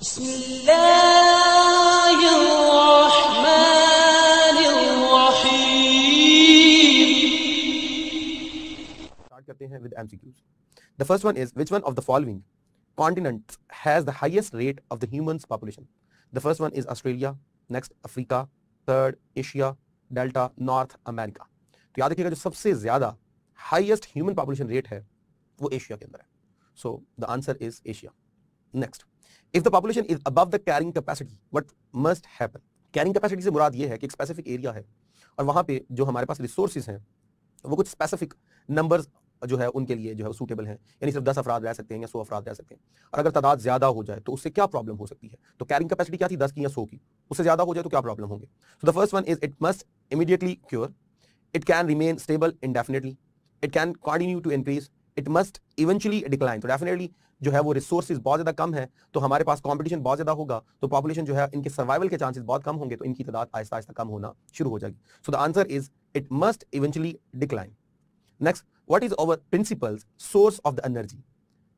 بسم الله الرحمن الرحيم Start करते हैं with MCQs. The first one is which one of the following continents has the highest rate of the humans population? The first one is Australia, next Africa, third Asia, Delta, North America. तो याद रखिएगा जो सबसे ज्यादा highest human population rate है वो Asia के अंदर है So the answer is Asia. Next. If the population is above the carrying capacity what must happen carrying capacity से मुराद ये है कि एक स्पेसिफिक एरिया है और वहाँ पे जो हमारे पास रिसोर्सेज हैं वो कुछ स्पेसिफिक नंबर्स जो है उनके लिए जो है सूटेबल है यानी सिर्फ दस अफराद रह सकते हैं या सौ अफराद रह सकते हैं और अगर तादाद ज्यादा हो जाए तो उससे क्या प्रॉब्लम हो सकती है तो कैरिंग कैपेसिटी क्या थी दस की या सौ की उससे ज्यादा हो जाए तो क्या प्रॉब्लम होंगे so the first one is it must immediately cure it can remain stable indefinitely it can continue to increase it must eventually decline तो डेफिनेटली जो है वो रिसोर्सेज बहुत ज्यादा कम है तो हमारे पास कॉम्पिटिशन बहुत ज्यादा होगा तो पॉपुलेशन जो है इनके सर्वाइवल के चांसेस बहुत कम होंगे तो इनकी तादाद आहिस्ता आहिस्ता कम होना शुरू हो जाएगी so the answer is it must eventually decline next what is our principal source of the energy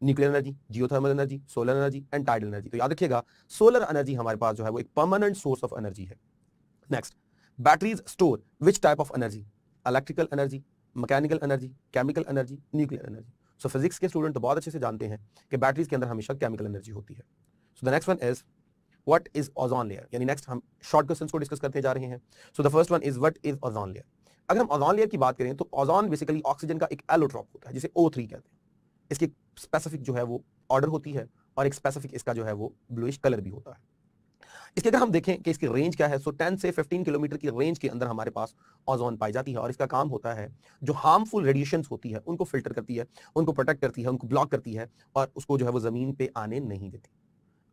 nuclear energy geothermal energy solar energy and tidal energy तो याद रखिएगा सोलर एनर्जी हमारे पास जो है वो एक परमानेंट सोर्स ऑफ एनर्जी है next batteries store which type of energy electrical energy mechanical energy chemical energy nuclear energy so physics के स्टूडेंट तो बहुत अच्छे से जानते हैं कि बैटरीज के अंदर हमेशा केमिकल एनर्जी होती है so the next one is what is ozone layer यानी नेक्स्ट हम शॉर्ट क्वेश्चन को डिस्कस करते जा रहे हैं so the first one is what is ozone layer अगर हम ओजॉन लेयर की बात करें तो ओजॉन बेसिकली ऑक्सीजन का एक एलोट्रॉप होता है जिसे ओ कहते हैं इसकी स्पेसिफिक जो है वो ऑर्डर होती है और एक स्पेसिफिक इसका जो है वो ब्लूइश कलर भी होता है इसके अगर हम देखें कि इसकी रेंज क्या है सो टेन से फिफ्टीन किलोमीटर की रेंज के अंदर हमारे पास ओजोन पाई जाती है और इसका काम होता है जो हार्मफुल रेडिएशन होती है उनको फिल्टर करती है उनको प्रोटेक्ट करती है उनको ब्लॉक करती है और उसको जो है वो ज़मीन पर आने नहीं देती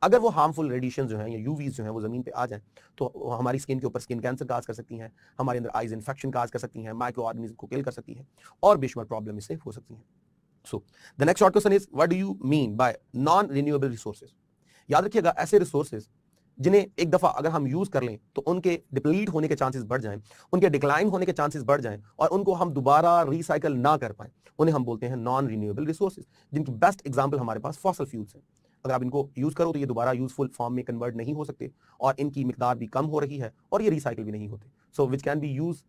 अगर वो हार्मफुल रेडिएशन जो है या यूवीज जो है वो जमीन पे आ जाए तो हमारी स्किन के ऊपर स्किन कैंसर काज कर सकती हैं हमारे अंदर आइज इन्फेक्शन काज कर सकती हैं माइक्रो ऑर्गेनिज्म को किल कर सकती है और बेशुमार प्रॉब्लम इससे हो सकती हैं so the next short question is what do you mean by non renewable resources याद रखिएगा ऐसे रिसोर्सेज जिन्हें एक दफा अगर हम यूज कर लें तो उनके डिप्लीट होने के चांसेस बढ़ जाएं उनके डिक्लाइन होने के चांसेस बढ़ जाएं और उनको हम दोबारा रिसाइकल ना कर पाए उन्हें हम बोलते हैं नॉन रिन्यूएबल रिसोर्सेज जिनकी बेस्ट एग्जाम्पल हमारे पास फॉसल फ्यूल्स हैं अगर आप इनको यूज करो तो ये दोबारा यूजफुल फॉर्म में कन्वर्ट नहीं हो सकते और इनकी मकदार भी कम हो रही है और ये रिसाइकिल भी नहीं होते so which can be use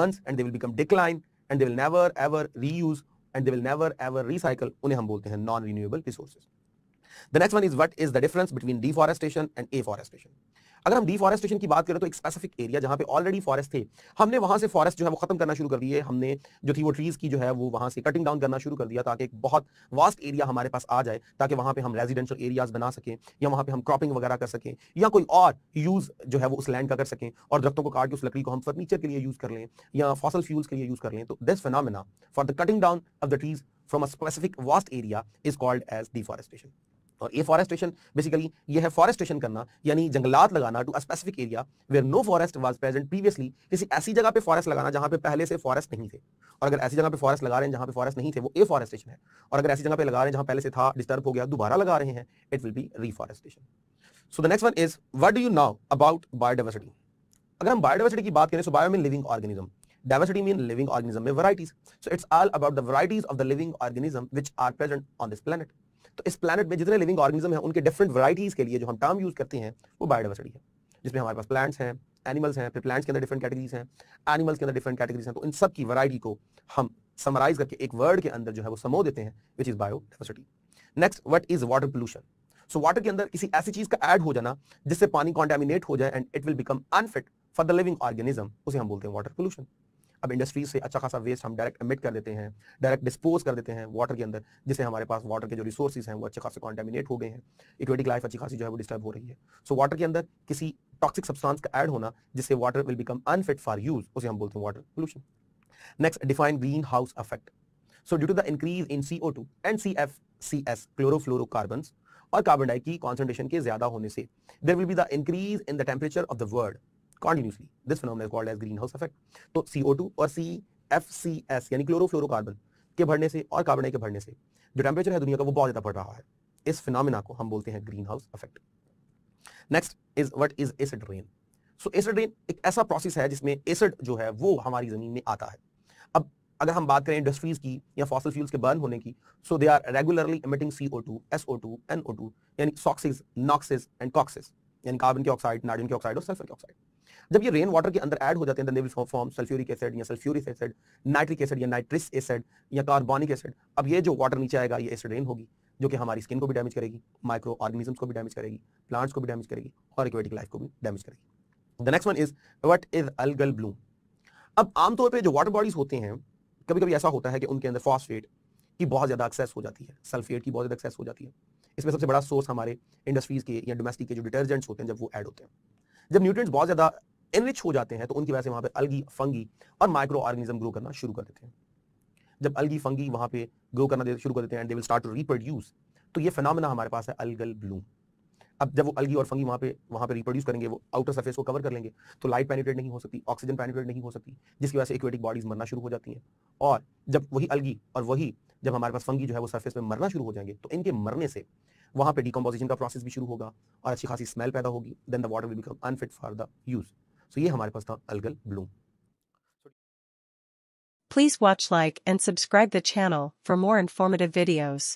once and they will become decline and they will never ever reuse and they will never ever recycle उन्हें हम बोलते हैं non renewable resources the next one is what is the difference between deforestation and afforestation अगर हम deforestation की बात करें तो एक स्पेसिफिक एरिया जहां पे ऑलरेडी फॉरेस्ट थे हमने वहां से फॉरेस्ट जो है वो खत्म करना शुरू कर दिए हमने जो थी वो ट्रीज की जो है वो वहां से कटिंग डाउन करना शुरू कर दिया ताकि एक बहुत वास्ट एरिया हमारे पास आ जाए ताकि वहां पे हम रेजिडेंशियल एरियाज बना सकें या वहां पे हम क्रॉपिंग वगैरह कर सकें या कोई और यूज जो है वो उस लैंड का कर सकें और दरख्तों को काट के उस लकड़ी को हम फर्नीचर के लिए यूज कर लें या फॉसल फ्यूल्स के लिए यूज कर लें तो this phenomena for the cutting down of the trees from a specific vast area is called as deforestation और ए फॉरेस्टेशन बेसिकली ये है फॉरेस्टेशन करना यानी जंगलात लगाना to a specific area where no forest was present previously किसी ऐसी जगह पे फॉरेस्ट लगाना जहां पे पहले से फॉरेस्ट नहीं थे और अगर ऐसी जगह पे फॉरेस्ट लगा रहे हैं जहां पे फॉरेस्ट नहीं थे वो ए फॉरेस्टेशन है और अगर ऐसी जगह पे लगा रहे हैं जहां पहले से था डिस्टर्ब हो गया दोबारा लगा रहे हैं it will be reforestation so the next one is what do you know about biodiversity अगर हम बायोडाइवर्सिटी की बात करें so bio mean living organism diversity mean living organism में varieties so it's all about the varieties of the living organism which are present on this planet तो इस planet में जितने लिविंग ऑर्गेनिज्म हैं उनके डिफरेंट वराइटीज़ के लिए जो हम टर्म यूज़ करते हैं वो बायोडाइवर्सिटी है जिसमें हमारे पास प्लांट्स हैं एनिमल्स हैं फिर प्लांट्स के अंदर डिफरेंट कैटेगरीज हैं एनिमल्स के अंदर डिफरेंट कैटेगरीज हैं तो इन सब की वराइटी को हम समराइज करके एक वर्ड के अंदर जो है वो समो देते हैं which is biodiversity next what is water pollution so water के अंदर किसी ऐसी चीज़ का ऐड हो जाना जिससे पानी कॉन्टेमिनेट हो जाए and it will become unfit for the living organism उसे हम बोलते हैं वाटर पोल्यूशन अब इंडस्ट्रीज से अच्छा खासा वेस्ट हम डायरेक्ट एमिट कर देते हैं डायरेक्ट डिस्पोज कर देते हैं वाटर के अंदर जिससे हमारे पास वाटर के जो रिसोर्सेज हैं वो अच्छे खासे कॉन्टेमिनेट हो गए हैं इक्वेटिक लाइफ अच्छी खासी जो है वो डिस्टर्ब हो रही है सो so, वाटर के अंदर किसी टॉक्सिक सब्सटेंस का ऐड होना जिससे water will become unfit for use उसे हम बोलते हैं water pollution next define green house affect so due to the increase in C O two and C F C s chlorofluorocarbons और carbon dioxide की concentration के ज्यादा होने से there will be the increase in the temperature of the world continuously this phenomena is called as green house effect तो CO2 और CFCS यानी chlorofluorocarbon के भरने से और कार्बन के भरने से जो टेम्परेचर है दुनिया का वो बहुत ज्यादा बढ़ रहा है इस फिनोमेना को हम बोलते हैं green house effect next is what is acid rain so acid rain एक ऐसा प्रोसेस है जिसमें एसिड जो है वो हमारी जमीन में आता है अब अगर हम बात करें इंडस्ट्रीज की या फॉसिल फ्यूल्स के बर्न होने की so they are regularly emitting CO2, SO2, NO2 यानी सॉक्सिस नॉक्सिस एंड कॉक्सिस यानी कार्बन के ऑक्साइड नाइट्रोजन के ऑक्साइड और सल्फर की ऑक्साइड जब ये रेन वाटर के अंदर ऐड हो जाते हैं देन फॉर्म सल्फ्यूरिक एसिड या सल्फ्यूरिक एसिड नाइट्रिक एसिड या नाइट्रिस एसिड या कार्बोनिक एसिड अब ये जो वाटर नीचे आएगा ये एसिड रेन होगी जो कि हमारी स्किन को भी डैमेज करेगी माइक्रो ऑर्गेनिजम्स को भी डैमेज करेगी प्लांट्स को भी डैमेज करेगी और एक्वेटिक लाइफ को भी डैमेज करेगी the next one is what is algal bloom अब आमतौर पर जो वाटर बॉडीज होते हैं कभी कभी ऐसा होता है कि उनके अंदर फॉस्फेट की बहुत ज़्यादा एक्सेस हो जाती है सल्फेट की बहुत ज़्यादा एक्सेस हो जाती है इसमें सबसे बड़ा सोर्स हमारे इंडस्ट्रीज़ के या डोमेस्टिक के जो डिटर्जेंट्स होते हैं जब वो ऐड होते हैं जब न्यूट्रिएंट्स बहुत ज्यादा एनरिच हो जाते हैं तो उनकी वजह से वहां पर अलगी फंगी और माइक्रो ऑर्गेनिज्म ग्रो करना शुरू कर देते हैं जब अलगी फंगी वहां पे ग्रो करना शुरू कर देते हैं and they will start to reproduce तो ये फिनोमेना हमारे पास है अलगल ब्लूम अब जब वो अलगी और फंगी वहाँ पे वहाँ पे रिप्रोड्यूस करेंगे वो आउटर सरफेस को कवर कर लेंगे तो लाइट पेनिट्रेट नहीं हो सकती ऑक्सीजन पेनिट्रेट नहीं हो सकती जिसकी वजह से इक्वेटिक बॉडीज मरना शुरू हो जाती हैं और जब वही अलगी और वही जब हमारे पास फंगी जो है वो सरफेस पे मरना शुरू हो जाएंगे तो इनके मरने से वहाँ पे डिकम्पोजिशन का प्रोसेस भी शुरू होगा और अच्छी खासी स्मेल पैदा होगी then the water will become unfit for the use so ये हमारे पास था algal bloom Please watch like and subscribe the channel for more informative videos.